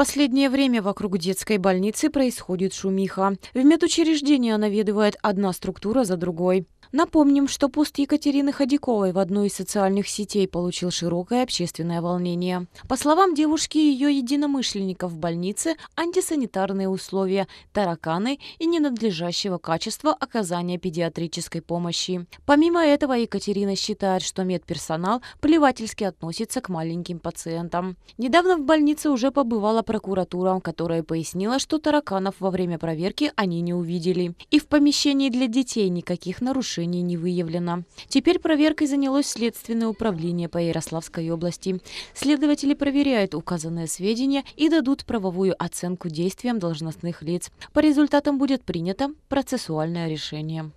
последнее время вокруг детской больницы происходит шумиха. В медучреждение наведывает одна структура за другой. Напомним, что пост Екатерины Ходяковой в одной из социальных сетей получил широкое общественное волнение. По словам девушки и ее единомышленников в больнице, антисанитарные условия, тараканы и ненадлежащего качества оказания педиатрической помощи. Помимо этого, Екатерина считает, что медперсонал плевательски относится к маленьким пациентам. Недавно в больнице уже побывала прокуратура, которая пояснила, что тараканов во время проверки они не увидели. И в помещении для детей никаких нарушений не выявлено. Теперь проверкой занялось Следственное управление по Ярославской области. Следователи проверяют указанные сведения и дадут правовую оценку действиям должностных лиц. По результатам будет принято процессуальное решение.